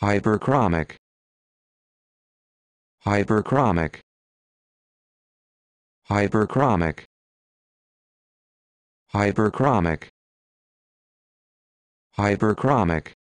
hyperchromic hyperchromic hyperchromic hyperchromic hyperchromic